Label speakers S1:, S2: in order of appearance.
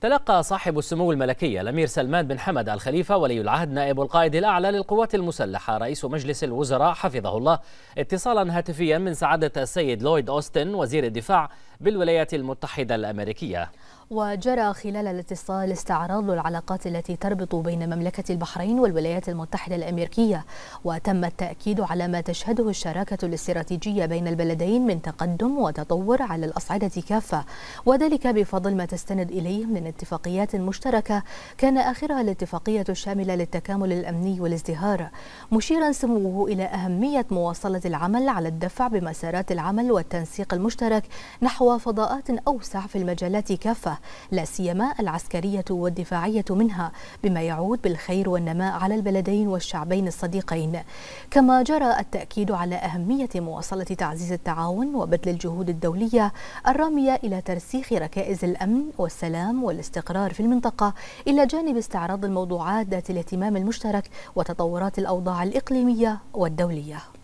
S1: تلقى صاحب السمو الملكي الأمير سلمان بن حمد
S2: الخليفه ولي العهد نائب القائد الأعلى للقوات المسلحة رئيس مجلس الوزراء حفظه الله اتصالا هاتفيا من سعادة السيد لويد أوستن وزير الدفاع بالولايات المتحدة الأمريكية
S1: وجرى خلال الاتصال استعراض العلاقات التي تربط بين مملكة البحرين والولايات المتحدة الأمريكية وتم التأكيد على ما تشهده الشراكة الاستراتيجية بين البلدين من تقدم وتطور على الأصعدة كافة وذلك بفضل ما تستند إليه من اتفاقيات مشتركة كان آخرها الاتفاقية الشاملة للتكامل الأمني والازدهار مشيرا سموه إلى أهمية مواصلة العمل على الدفع بمسارات العمل والتنسيق المشترك نحو وفضاءات فضاءات أوسع في المجالات كافة لا سيما العسكرية والدفاعية منها بما يعود بالخير والنماء على البلدين والشعبين الصديقين كما جرى التأكيد على أهمية مواصلة تعزيز التعاون وبذل الجهود الدولية الرامية إلى ترسيخ ركائز الأمن والسلام والاستقرار في المنطقة إلى جانب استعراض الموضوعات ذات الاهتمام المشترك وتطورات الأوضاع الإقليمية والدولية